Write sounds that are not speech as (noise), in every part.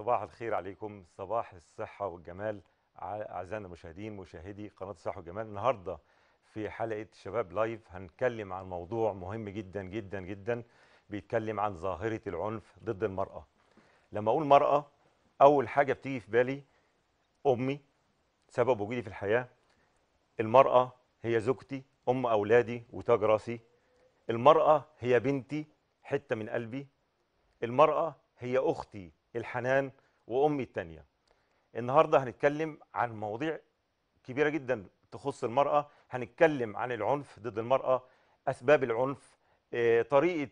صباح الخير عليكم صباح الصحة والجمال أعزائنا المشاهدين مشاهدي قناة الصحة والجمال النهاردة في حلقة شباب لايف هنتكلم عن موضوع مهم جدا جدا جدا بيتكلم عن ظاهرة العنف ضد المرأة لما أقول مرأة أول حاجة بتيجي في بالي أمي سبب وجودي في الحياة المرأة هي زوجتي أم أولادي وتاج راسي المرأة هي بنتي حتة من قلبي المرأة هي أختي الحنان وامي الثانيه النهارده هنتكلم عن مواضيع كبيره جدا تخص المراه هنتكلم عن العنف ضد المراه اسباب العنف آه، طريقه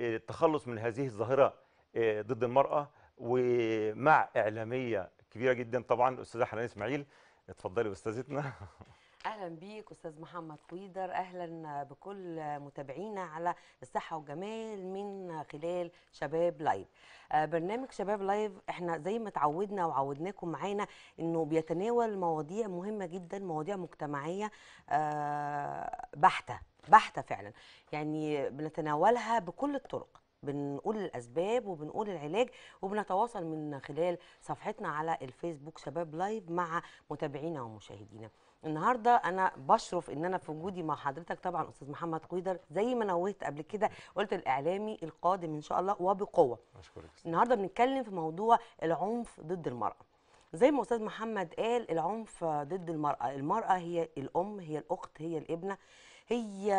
آه، التخلص من هذه الظاهره آه، ضد المراه ومع اعلاميه كبيره جدا طبعا الاستاذه حنان اسماعيل اتفضلي استاذتنا (laughs) اهلا بيك استاذ محمد قويدر اهلا بكل متابعينا على الصحه والجمال من خلال شباب لايف آه، برنامج شباب لايف احنا زي ما اتعودنا وعودناكم معانا انه بيتناول مواضيع مهمه جدا مواضيع مجتمعيه آه، بحته بحته فعلا يعني بنتناولها بكل الطرق بنقول الاسباب وبنقول العلاج وبنتواصل من خلال صفحتنا على الفيسبوك شباب لايف مع متابعينا ومشاهدينا النهارده انا بشرف ان انا في وجودي مع حضرتك طبعا استاذ محمد قيدر زي ما نوهت قبل كده قلت الاعلامي القادم ان شاء الله وبقوه اشكرك النهارده بنتكلم في موضوع العنف ضد المراه زي ما استاذ محمد قال العنف ضد المراه المراه هي الام هي الاخت هي الابنه هي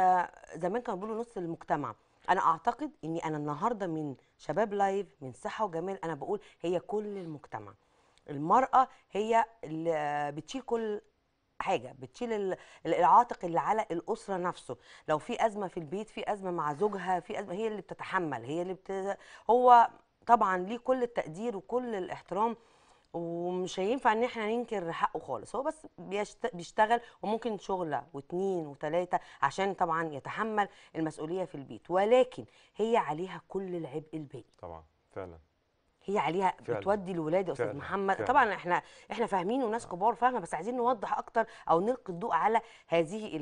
زمان كانوا بيقولوا نص المجتمع انا اعتقد اني انا النهارده من شباب لايف من صحه وجمال انا بقول هي كل المجتمع المراه هي اللي بتشيل كل حاجه بتشيل العاتق اللي على الاسره نفسه لو في ازمه في البيت في ازمه مع زوجها في ازمه هي اللي بتتحمل هي اللي بت... هو طبعا ليه كل التقدير وكل الاحترام ومش هينفع ان احنا ننكر حقه خالص هو بس بيشتغل وممكن شغله واتنين وتلاته عشان طبعا يتحمل المسؤوليه في البيت ولكن هي عليها كل العبء الباقي طبعا فعلا هي عليها فعلا. بتودي الولاد يا استاذ محمد فعلا. طبعا احنا احنا فاهمين وناس كبار فاهمه بس عايزين نوضح اكتر او نلقي الضوء على هذه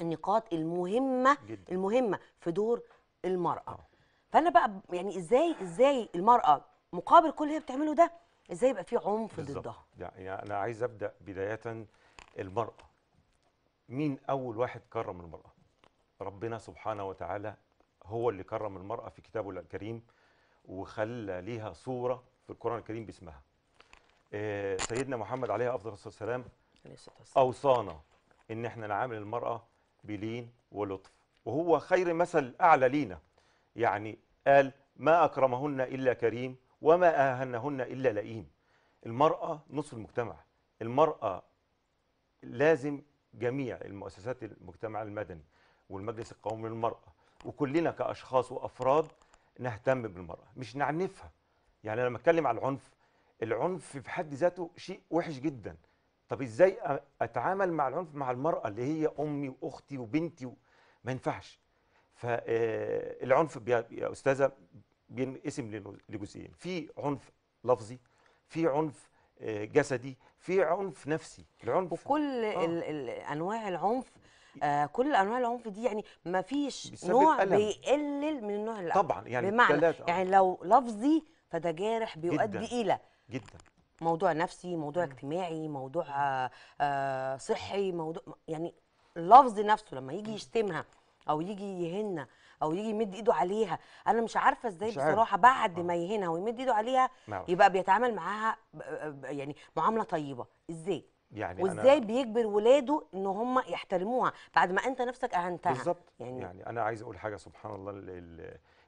النقاط المهمه جدا. المهمه في دور المراه آه. فانا بقى يعني ازاي ازاي المراه مقابل كل اللي هي بتعمله ده ازاي يبقى في عنف ضدها يعني انا عايز ابدا بدايه المراه مين اول واحد كرم المراه ربنا سبحانه وتعالى هو اللي كرم المراه في كتابه الكريم وخلى ليها صورة في القرآن الكريم باسمها آه، سيدنا محمد عليه أفضل الصلاة والسلام أوصانا إن احنا نعامل المرأة بلين ولطف وهو خير مثل أعلى لينا يعني قال ما أكرمهن إلا كريم وما أهنهن إلا لئيم المرأة نصف المجتمع المرأة لازم جميع المؤسسات المجتمع المدني والمجلس القومي للمرأة وكلنا كأشخاص وأفراد نهتم بالمرأة مش نعنفها يعني لما اتكلم على العنف العنف في حد ذاته شيء وحش جدا طب ازاي اتعامل مع العنف مع المرأة اللي هي امي واختي وبنتي و... ما ينفعش فالعنف آه، بي... يا استاذة بينقسم لجزئين في عنف لفظي في عنف آه، جسدي في عنف نفسي العنف وكل آه. انواع العنف آه كل انواع العنف دي يعني ما فيش نوع ألم. بيقلل من النوع الاول طبعا يعني بمعنى يعني لو لفظي فده جارح بيؤدي الى جدا موضوع نفسي موضوع مم. اجتماعي موضوع آه, آه، صحي موضوع يعني اللفظ نفسه لما يجي يشتمها او يجي يهنا او يجي يمد ايده عليها انا مش عارفه ازاي مش بصراحه عارف. بعد آه. ما يهنها ويمد ايده عليها معرفة. يبقى بيتعامل معاها يعني معامله طيبه ازاي يعني وازاي أنا بيجبر ولاده ان هم يحترموها بعد ما انت نفسك اهنتها بالظبط يعني, يعني انا عايز اقول حاجه سبحان الله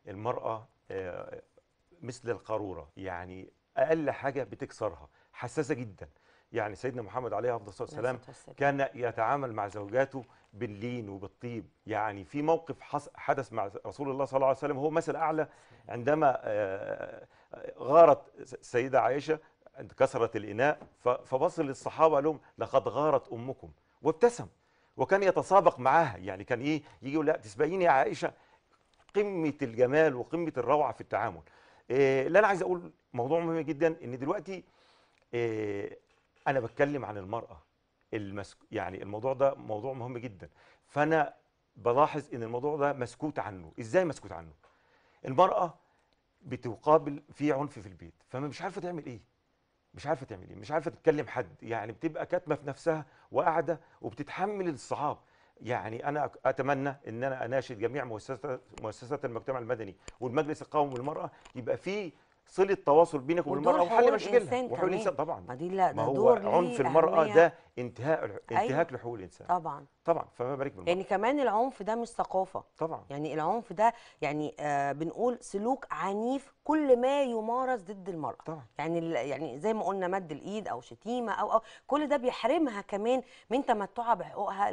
المراه آه، مثل القاروره يعني اقل حاجه بتكسرها حساسه جدا يعني سيدنا محمد عليه الصلاه والسلام كان يتعامل مع زوجاته باللين وبالطيب يعني في موقف حدث مع رسول الله صلى الله عليه وسلم هو مثل اعلى عندما آه، آه، غارت السيده عائشه كسرت الإناء فبص للصحابة قال لهم لقد غارت أمكم وابتسم وكان يتسابق معاها يعني كان إيه يجي يقول لا تسبقيني يا عائشة قمة الجمال وقمة الروعة في التعامل إيه اللي أنا عايز أقول موضوع مهم جدا إن دلوقتي إيه أنا بتكلم عن المرأة المسك... يعني الموضوع ده موضوع مهم جدا فأنا بلاحظ إن الموضوع ده مسكوت عنه إزاي مسكوت عنه المرأة بتقابل في عنف في البيت فما مش عارفه تعمل ايه مش عارفه تعمل ايه مش عارفه تتكلم حد يعني بتبقى كاتمه في نفسها وقاعده وبتتحمل الصعاب يعني انا اتمنى ان انا اناشد جميع مؤسسات مؤسسات المجتمع المدني والمجلس القومي للمراه يبقى في صله تواصل بينك وبين المراه وحل مشاكلها وحقوق الانسان طبعا ما, دي لا ما هو عنف المراه أهمية. ده انتهاء أيوة. انتهاك أيوة. لحقوق الانسان طبعا طبعا فما بالك بالمراه يعني كمان العنف ده مش ثقافه طبعا يعني العنف ده يعني آه بنقول سلوك عنيف كل ما يمارس ضد المراه طبعا. يعني يعني زي ما قلنا مد الايد او شتيمه او او كل ده بيحرمها كمان من تمتعها بحقوقها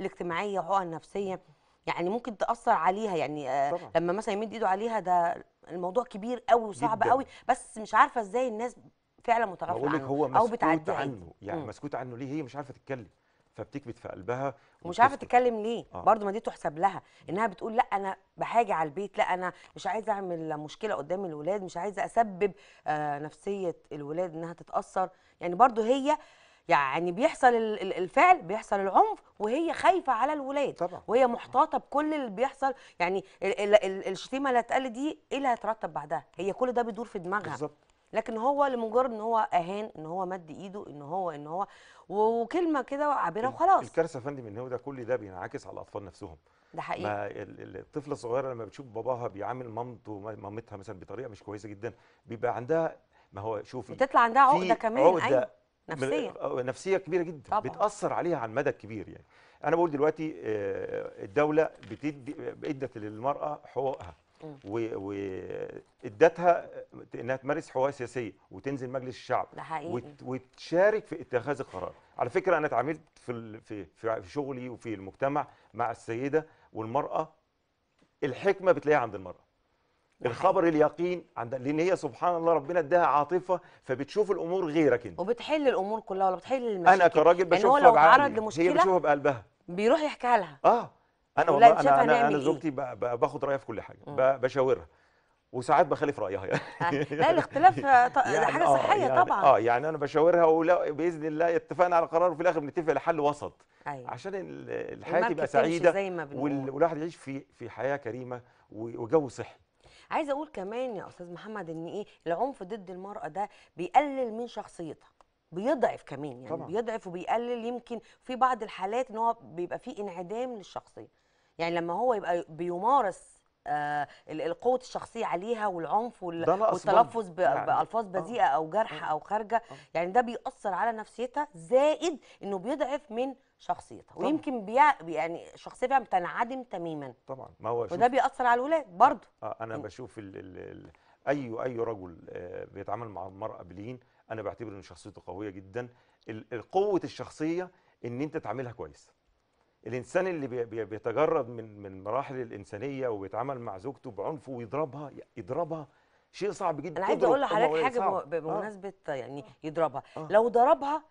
الاجتماعيه وحقوقها النفسيه يعني ممكن تاثر عليها يعني آه لما مثلا يمد ايده عليها ده الموضوع كبير قوي وصعب قوي بس مش عارفه ازاي الناس فعلا متغافله عنه هو او بتعدي عنه يعني مسكوت عنه ليه هي مش عارفه تتكلم فبتكبت في قلبها ومش عارفه تتكلم ليه آه. برضو ما دي تحسب لها انها بتقول لا انا بحاجه على البيت لا انا مش عايزه اعمل مشكله قدام الولاد مش عايزه اسبب آه نفسيه الولاد انها تتاثر يعني برضو هي يعني بيحصل الفعل بيحصل العنف وهي خايفه على الولاد طبعا. وهي محتاطه بكل اللي بيحصل يعني الشتيمه اللي اتقال دي ايه اللي هيترتب بعدها هي كل ده بيدور في دماغها بالظبط لكن هو لمجرد ان هو اهان ان هو مد ايده ان هو ان هو وكلمه كده عابره وخلاص الكارثه يا فندم ان هو ده كل ده بينعكس على الاطفال نفسهم ده حقيقي ما الطفله الصغيره لما بتشوف باباها بيعامل مامته مامتها مثلا بطريقه مش كويسه جدا بيبقى عندها ما هو شوفي بتطلع عندها عقده كمان عقده أيوة. نفسيه آه، نفسيه كبيره جدا طبعا. بتاثر عليها على المدى الكبير يعني انا بقول دلوقتي آه، الدوله بتدي آه، ادت للمراه حقوقها وادتها انها تمارس حقوقها السياسيه وتنزل مجلس الشعب ده حقيقي. وت... وتشارك في اتخاذ القرار على فكره انا اتعاملت في في في شغلي وفي المجتمع مع السيده والمراه الحكمه بتلاقيها عند المراه نعم. الخبر اليقين عند لان هي سبحان الله ربنا اداها عاطفه فبتشوف الامور غيرك انت وبتحل الامور كلها ولا بتحل المشاكل انا كراجل بشوفها يعني هو لو لمشكله هي بتشوفها بقلبها بيروح يحكيها لها اه انا والله انا انا, أنا إيه؟ زوجتي إيه؟ باخد رايها في كل حاجه بشاورها وساعات بخالف رايها يعني آه. لا الاختلاف (laughs) يعني حاجه آه، صحيه يعني طبعا اه يعني انا بشاورها باذن الله اتفقنا على قرار وفي الاخر بنتفق لحل وسط أيوة. عشان الحياه تبقى سعيده والواحد يعيش في في حياه كريمه وجو صحي عايزه اقول كمان يا استاذ محمد ان ايه العنف ضد المراه ده بيقلل من شخصيتها بيضعف كمان يعني طبعا. بيضعف وبيقلل يمكن في بعض الحالات ان هو بيبقى فيه انعدام للشخصيه يعني لما هو يبقى بيمارس آه القوه الشخصيه عليها والعنف والتلفظ يعني بالفاظ آه، بذيئه او جرح آه، او خارجه آه. يعني ده بيأثر على نفسيتها زائد انه بيضعف من شخصيتها طبعًا. ويمكن بيع يعني شخصيتها بتنعدم تماما طبعا ما هو وده بيأثر على الولاد برضه آه انا بشوف ال ال ال اي اي رجل آه، بيتعامل مع المراه بلين انا بعتبر ان شخصيته قويه جدا قوه الشخصيه ان انت تعملها كويس الانسان اللي بيتجرد من من مراحل الانسانيه وبيتعامل مع زوجته بعنف ويضربها يضربها شيء صعب جدا انا عايز اقول لحضرتك حاجه آه. بمناسبه يعني آه. يعني يضربها آه. لو ضربها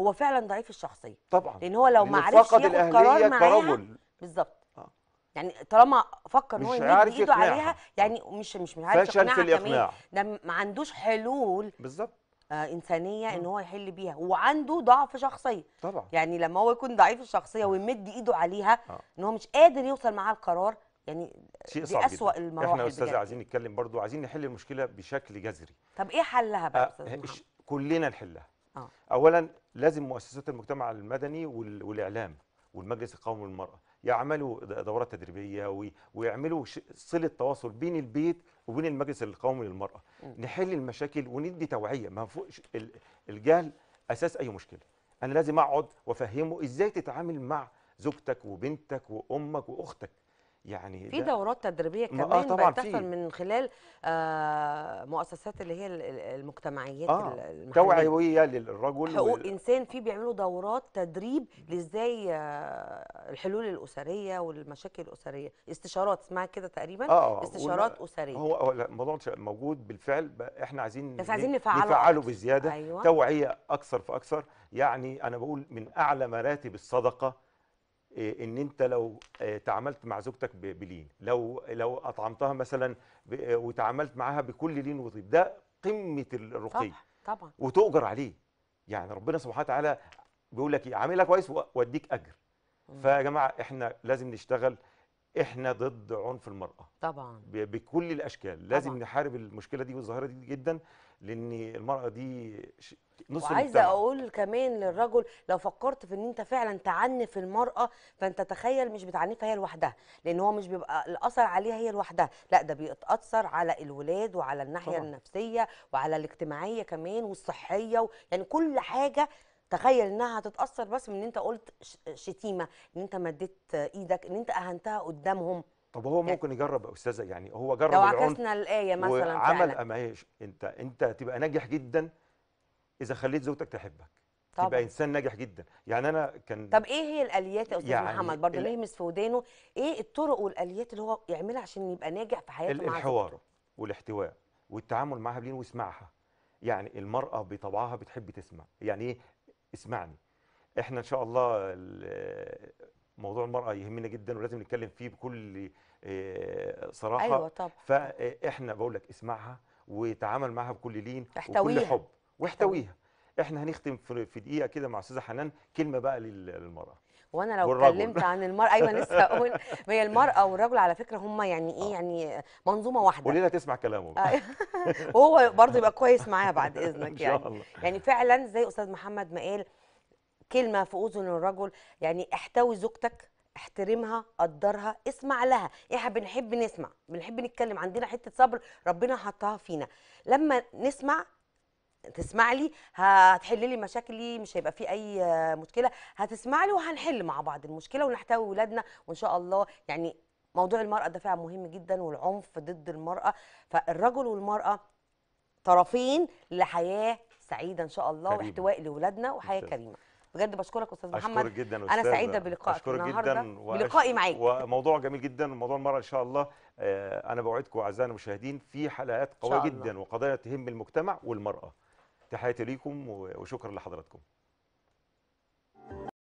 هو فعلا ضعيف الشخصيه طبعا لان هو لو ما عرفش ياخد قرار معاها بالظبط آه. يعني طالما فكر ان هو يمد ايده عليها يعني مش مش عارف يقنعها في الإقناع. ده ما عندوش حلول بالظبط آه انسانيه م. ان هو يحل بيها وعنده ضعف شخصيه طبعا يعني لما هو يكون ضعيف الشخصيه ويمد ايده عليها آه. ان هو مش قادر يوصل معاها القرار يعني شيء دي اسوء المراحل احنا يا استاذه عايزين نتكلم برضو عايزين نحل المشكله بشكل جذري طب ايه حلها بقى آه كلنا نحلها آه. اولا لازم مؤسسات المجتمع المدني والاعلام والمجلس القومي للمراه يعملوا دورات تدريبيه ويعملوا صله تواصل بين البيت وبين المجلس القومي للمراه م. نحل المشاكل وندي توعيه ما فوقش الجهل اساس اي مشكله انا لازم اقعد وافهمه ازاي تتعامل مع زوجتك وبنتك وامك واختك يعني في دورات تدريبيه آه، كمان آه طبعا بتحصل من خلال آه مؤسسات اللي هي المجتمعيات آه توعويه للرجل حقوق وال... انسان في بيعملوا دورات تدريب لازاي آه الحلول الاسريه والمشاكل الاسريه استشارات اسمها كده تقريبا آه, آه، استشارات والم... اسريه هو هو الموضوع موجود بالفعل احنا عايزين بس عايزين نفعله, نفعله بزياده أيوة. توعيه اكثر فاكثر يعني انا بقول من اعلى مراتب الصدقه آه، ان انت لو آه، تعاملت مع زوجتك بلين لو لو اطعمتها مثلا آه، وتعاملت معاها بكل لين وطيب ده قمه الرقي طبعا طبعا وتؤجر عليه يعني ربنا سبحانه وتعالى بيقول لك ايه عاملها كويس واديك اجر فيا جماعه احنا لازم نشتغل احنا ضد عنف المراه طبعا بكل الاشكال لازم طبعًا. نحارب المشكله دي والظاهره دي جدا لان المراه دي نص وعايزه اقول كمان للرجل لو فكرت في ان انت فعلا تعنف المراه فانت تخيل مش بتعنفها هي لوحدها لان هو مش بيبقى الاثر عليها هي لوحدها لا ده بيتاثر على الولاد وعلى الناحيه طبعا. النفسيه وعلى الاجتماعيه كمان والصحيه و... يعني كل حاجه تخيل انها هتتاثر بس من ان انت قلت شتيمه ان انت مديت ايدك ان انت اهنتها قدامهم طب هو يعني ممكن يجرب يا استاذه يعني هو جرب لو عكسنا الايه مثلا عمل اما انت انت تبقى ناجح جدا اذا خليت زوجتك تحبك طبعا. تبقى انسان ناجح جدا يعني انا كان طب ايه هي الاليات يا استاذ يعني محمد برضه نهمس في ودانه ايه الطرق والاليات اللي هو يعملها عشان يبقى ناجح في حياته الحوار والاحتواء والتعامل معها بلين واسمعها يعني المراه بطبعها بتحب تسمع يعني ايه اسمعني احنا ان شاء الله موضوع المراه يهمنا جدا ولازم نتكلم فيه بكل آه، صراحه ايوه طبعا فاحنا بقول لك اسمعها وتعامل معها بكل لين احتويها. وكل حب واحتويها احنا هنختم في دقيقه كده مع استاذه حنان كلمه بقى للمراه وانا لو اتكلمت عن المراه ايوه لسه اقول هي المراه والرجل على فكره هم يعني ايه آه. يعني منظومه واحده قليله تسمع كلامه آه. (laughs) وهو برضه يبقى كويس معايا بعد (laughs) اذنك يعني إن شاء يعني. الله. يعني فعلا زي استاذ محمد ما قال كلمه في اذن الرجل يعني احتوي زوجتك احترمها قدرها اسمع لها احنا بنحب نسمع بنحب نتكلم عندنا حته صبر ربنا حطها فينا لما نسمع تسمع لي هتحل لي مشاكلي مش هيبقى في اي مشكله هتسمع لي وهنحل مع بعض المشكله ونحتوي ولادنا وان شاء الله يعني موضوع المراه ده فعلا مهم جدا والعنف ضد المراه فالرجل والمراه طرفين لحياه سعيده ان شاء الله كريمة. واحتواء لاولادنا وحياه كريمه بجد بشكرك استاذ محمد أشكرك جدا أستاذ انا سعيده بلقائك النهارده بلقائي معاك وموضوع جميل جدا وموضوع المراه ان شاء الله آه، انا بوعدكم اعزائي المشاهدين في حلقات قويه جدا وقضايا تهم المجتمع والمراه تحياتي ليكم وشكرا لحضراتكم